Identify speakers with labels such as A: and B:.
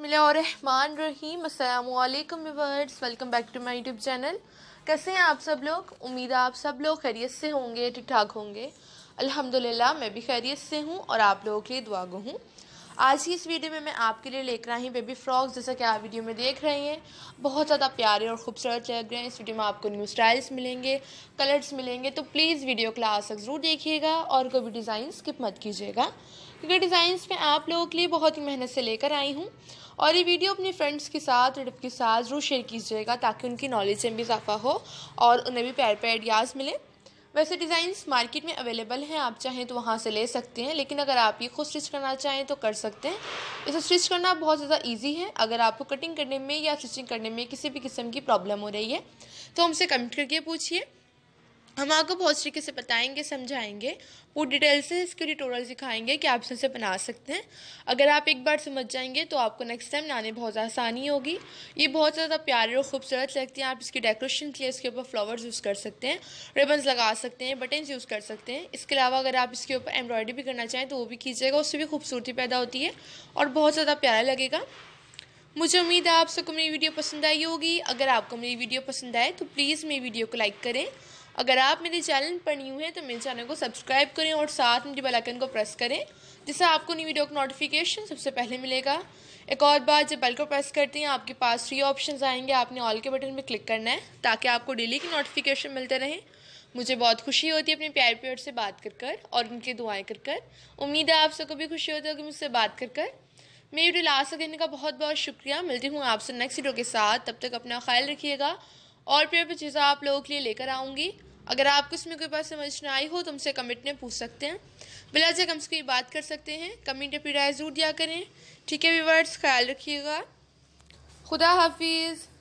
A: बसमान रहीम अल्लाम welcome back to my YouTube channel कैसे हैं आप सब लोग उम्मीद है आप सब लोग खैरियत से होंगे ठीक ठाक होंगे अल्हम्दुलिल्लाह मैं भी खैरियत से हूँ और आप लोगों के लिए दुआ गो हूँ आज की इस वीडियो में मैं आपके लिए लेकर आई हूँ बेबी फ्रॉक्स जैसा कि आप वीडियो में देख रहे हैं बहुत ज़्यादा प्यारे और खूबसूरत लग रहे हैं इस वीडियो में आपको न्यू स्टाइल्स मिलेंगे कलर्स मिलेंगे तो प्लीज़ वीडियो क्लास तक ज़रूर देखिएगा और कोई भी डिज़ाइन स्किप मत कीजिएगा क्योंकि डिज़ाइंस मैं आप लोगों के लिए बहुत ही मेहनत से लेकर आई हूँ और ये वीडियो अपने फ्रेंड्स के साथ रिटिव के साथ ज़रूर शेयर कीजिएगा ताकि उनकी नॉलेज में भी इजाफा हो और उन्हें भी पैर पे आइडियाज़ मिले वैसे डिज़ाइंस मार्केट में अवेलेबल हैं आप चाहें तो वहाँ से ले सकते हैं लेकिन अगर आप ये खुद स्टिच करना चाहें तो कर सकते हैं इसे स्टिच करना बहुत ज़्यादा ईजी है अगर आपको कटिंग करने में या स्टिचिंग करने में किसी भी किस्म की प्रॉब्लम हो रही है तो हमसे कमेंट करके पूछिए हम आपको बहुत तरीके से बताएंगे समझाएंगे वो डिटेल से इसके ट्यूटोरियल सिखाएंगे कि आप इसे बना सकते हैं अगर आप एक बार समझ जाएंगे तो आपको नेक्स्ट टाइम बनाने बहुत आसानी होगी ये बहुत ज़्यादा प्यारे और खूबसूरत लगती हैं आप इसकी डेकोरेशन के लिए इसके ऊपर फ्लावर्स यूज़ कर सकते हैं रिबन्स लगा सकते हैं बटन्स यूज़ कर सकते हैं इसके अलावा अगर आप इसके ऊपर एम्ब्रॉयडरी भी करना चाहें तो वो भी कीजिएगा उससे भी खूबसूरती पैदा होती है और बहुत ज़्यादा प्यारा लगेगा मुझे उम्मीद है आप सबको मेरी वीडियो पसंद आई होगी अगर आपको मेरी वीडियो पसंद आए तो प्लीज़ मेरी वीडियो को लाइक करें अगर आप मेरे चैनल पर न्यू हैं तो मेरे चैनल को सब्सक्राइब करें और साथ में बेल आइकन को प्रेस करें जिससे आपको न्यू वीडियो का नोटिफिकेशन सबसे पहले मिलेगा एक और बार जब बेल को प्रेस करते हैं आपके पास थ्री ऑप्शन आएंगे आपने ऑल के बटन पर क्लिक करना है ताकि आपको डेली की नोटिफिकेशन मिलते रहें मुझे बहुत खुशी होती है अपने प्यार प्यार से बात कर कर और उनकी दुआएं कर कर उम्मीद है आप सबको भी खुशी होती होगी मुझसे बात कर कर मेरी वीडियो लास्ट तक देखने का बहुत बहुत शुक्रिया मिलती हूँ आपसे नेक्स्ट वीडियो के साथ तब तक अपना ख्याल रखिएगा और पेपर चीज़ें आप लोगों के लिए लेकर आऊँगी अगर आपको इसमें कोई बात समझ ना आई हो तो हमसे कमेंट में पूछ सकते हैं बिला कम से कोई बात कर सकते हैं कमेंट अपनी राय जरूर दिया करें ठीक है व्यूवर्स ख्याल रखिएगा खुदा हाफिज़